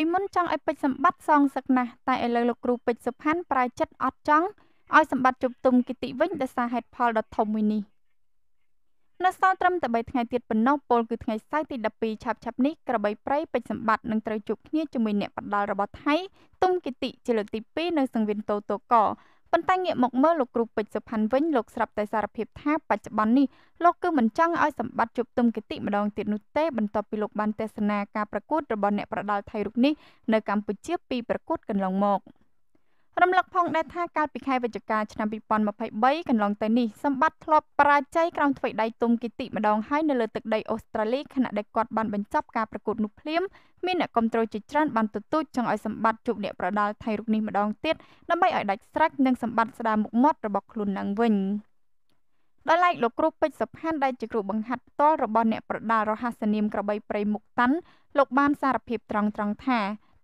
ពីមុនចង់ឲ្យពេជ្រសម្បត្តិសងសឹកណាស់តែឥឡូវលោកគ្រូពេជ្រសុផាន់ប្រើចិត្តអត់ចង់ឲ្យសម្បត្តិជប់ទុំគិតិវិញដោយសារហេតុផលដ៏ធំមួយនេះនៅសល់ត្រឹមតែ3ថ្ងៃទៀតប៉ុណ្ណោះពលគឺថ្ងៃសៅរ៍ទី12ឆាប់ឆាប់នេះក្របីព្រៃពេជ្រសម្បត្តិនឹងត្រូវជួបគ្នាជាមួយអ្នកបដាល់របស់ថៃទុំគិតិជាលើកទី2នៅ សង្វៀនតូតូកប៉ុន្តែងាកមកមើលលោកគ្រូពេជ្រសុផាន់វិញលោកស្រាប់តែសារភាពថាបច្ចុប្បន្ននេះលោកគឺមិនចង់ឲ្យសម្បត្តិជប់ទុំគតិម្ដងទៀតនោះទេបន្ទាប់ពីលោកបានទេសនាការប្រកួតរបស់អ្នកប្រដាល់ថៃរូបនេះនៅកម្ពុជាពីប្រកួតកន្លងមក។រំលឹកផងដែរថាកាលពីខែវិច្ឆិកាឆ្នាំ2023កន្លងទៅនេះសម្បត្តិធ្លាប់ប្រាជ័យក្រោមទ្វីដៃទុំគិតិម្ដងហើយនៅលើទឹកដីអូស្ត្រាលីខណៈដែលគាត់បានបញ្ចប់ការប្រកួតនោះភ្លាមមានអ្នកគ្រប់គ្រងជាច្រើនបានទទូចចង់ឲ្យសម្បត្តិជួបអ្នកប្រដាល់ថៃរូបនេះម្ដងទៀតដើម្បីឲ្យដាច់ស្រេចនឹងសម្បត្តិស្ដារមុខមាត់របស់ខ្លួនឡើងវិញដោយឡែកលោកគ្រូពេជ្រសុផានដែលជាគ្រូបង្ហាត់ផ្ទាល់របស់អ្នកប្រដាល់រហស្សនាមក្របីព្រៃមុខតាន់លោកបានសារភាពត្រង់ត្រង់ថា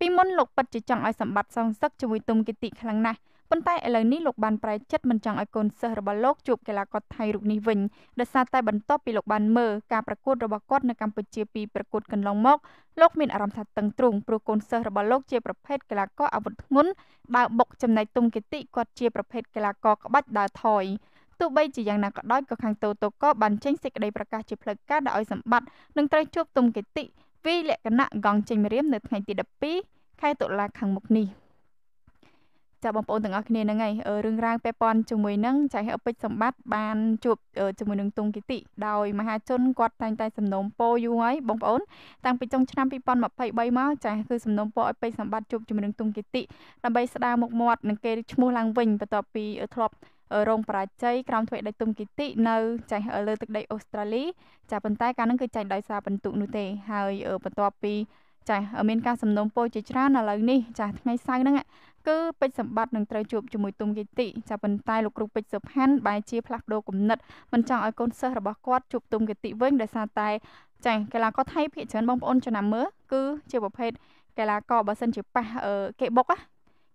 ពីមុនលោកពិតជាចង់ឲ្យសម្បត្តិសងសឹកជាមួយទុំគិតិខ្លាំងណាស់ប៉ុន្តែឥឡូវនេះលោកបានប្រែចិត្តមិនចង់ឲ្យកូនសិស្សរបស់លោកជួបកីឡាករថៃរូបនេះវិញដោយសារតែបន្ទាប់ពីលោកបានមើលការប្រកួតរបស់គាត់នៅកម្ពុជាពីប្រកួតកន្លងមកលោកមានអារម្មណ៍ថាតឹងទ្រូងព្រោះកូនសិស្សរបស់លោកជាប្រភេទកីឡាករអាវុធធ្ងន់ដើរបុកចំណែកទុំគិតិគាត់ជាប្រភេទកីឡាករក្បាច់ដើរថយទោះបីជាយ៉ាងណាក៏ដោយក៏ខាងតូតូកបានចេញសេចក្តីប្រកាសជាផ្លូវការដល់ឲ្យសម្បត្តិនឹងត្រូវជួបទុំគិតិវិលក្ខណៈកងចេញម្រាមនៅថ្ងៃទី12ខែតុលាខាងមុខនេះចាបងប្អូនទាំងអស់គ្នាហ្នឹងហើយរឿងរ៉ាវពាក់ព័ន្ធជាមួយនឹងចៃអពេជ្រសម្បត្តិបានជួបជាមួយនឹងទងគិតិដោយមហាជនគាត់តែងតែសំណូមពរយូរហើយបងប្អូនតាំងពីចុងឆ្នាំ2023មកចាគឺសំណូមពរឲ្យពេជ្រសម្បត្តិជួបជាមួយនឹងទងគិតិដើម្បីស្ដារមុខមាត់និងគេឈ្មោះឡើងវិញបន្ទាប់ពីធ្លាប់រងបរាជ័យក្រោមធ្វើដីទុំគិតិនៅចាស់លើទឹកដីអូស្ត្រាលីចាប៉ុន្តែការនឹងគឺចាញ់ដោយសារបន្ទុកនោះទេហើយបន្ទាប់ពីចាមានការសំណូមពរជាច្រើនឥឡូវនេះចាថ្ងៃសៅរ៍ហ្នឹងគឺពេជ្រសម្បត្តិនឹងត្រូវជួបជាមួយទុំគិតិចាប៉ុន្តែលោកគ្រូពេជ្រសុផាន់បែរជាផ្លាស់ប្ដូរគំនិតមិនចង់ឲ្យកូនសិស្សរបស់គាត់ជួបទុំគិតិវិញដោយសារតែចាកីឡាករថៃភាគច្រើនបងប្អូនចំណាំមើលគឺជាប្រភេទកីឡាករបើសិនជាប៉ះគេបុកណា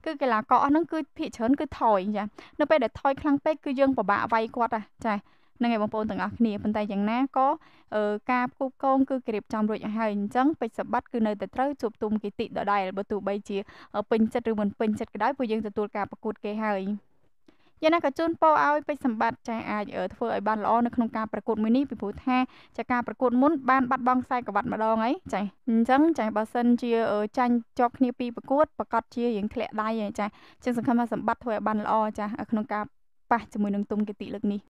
គឺកីឡាករហ្នឹងគឺភាគច្រើនគឺថយចានៅពេលដែលថយខ្លាំងពេកគឺយើងពិបាកវាយគាត់ណាចាហ្នឹងហើយបងប្អូនទាំងអស់គ្នាប៉ុន្តែយ៉ាងណាក៏ការផ្គូផ្គងគឺគេរៀបចំរួចហើយអញ្ចឹងពេជ្រសបត្តិគឺនៅតែត្រូវជួបទុំគិតិដដែលបើទោះបីជាពេញចិត្តឬមិនពេញចិត្តក៏ដោយពួកយើងទទួលការប្រកួតគេហើយយ៉ាងណាក៏ជូនពរឲ្យពេជ្រសម្បត្តិចាស់អាចធ្វើឲ្យបានល្អនៅក្នុងការប្រកួតមួយនេះពីព្រោះថាចាការប្រកួតមុនបានបាត់បង់ខ្សែក្រវ៉ាត់ម្ដងហើយចាអញ្ចឹងចាបើសិនជាចាញ់ជាប់គ្នាពីរប្រកួតប្រកាសជារៀងធ្លាក់ដៃហើយចាជាងសង្ឃឹមថាសម្បត្តិធ្វើឲ្យបានល្អចាក្នុងការប៉ះជាមួយនឹងទុំគតិលើកនេះ